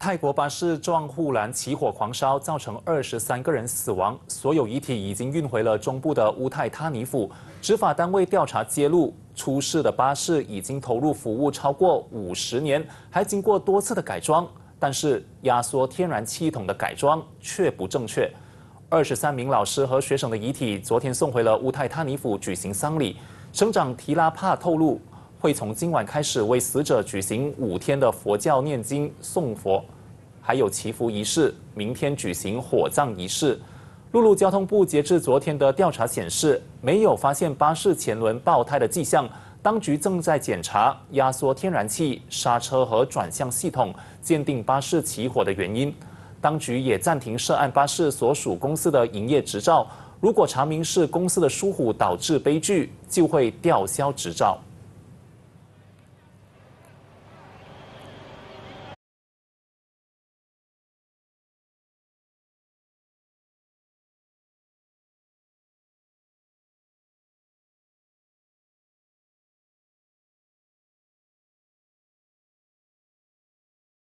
泰国巴士撞护栏起火狂烧，造成二十三个人死亡，所有遗体已经运回了中部的乌泰他尼府。执法单位调查揭露，出事的巴士已经投入服务超过五十年，还经过多次的改装，但是压缩天然气桶的改装却不正确。二十三名老师和学生的遗体昨天送回了乌泰他尼府举行丧礼。省长提拉帕透露。会从今晚开始为死者举行五天的佛教念经、送佛，还有祈福仪式。明天举行火葬仪式。陆路交通部截至昨天的调查显示，没有发现巴士前轮爆胎的迹象。当局正在检查压缩天然气、刹车和转向系统，鉴定巴士起火的原因。当局也暂停涉案巴士所属公司的营业执照。如果查明是公司的疏忽导致悲剧，就会吊销执照。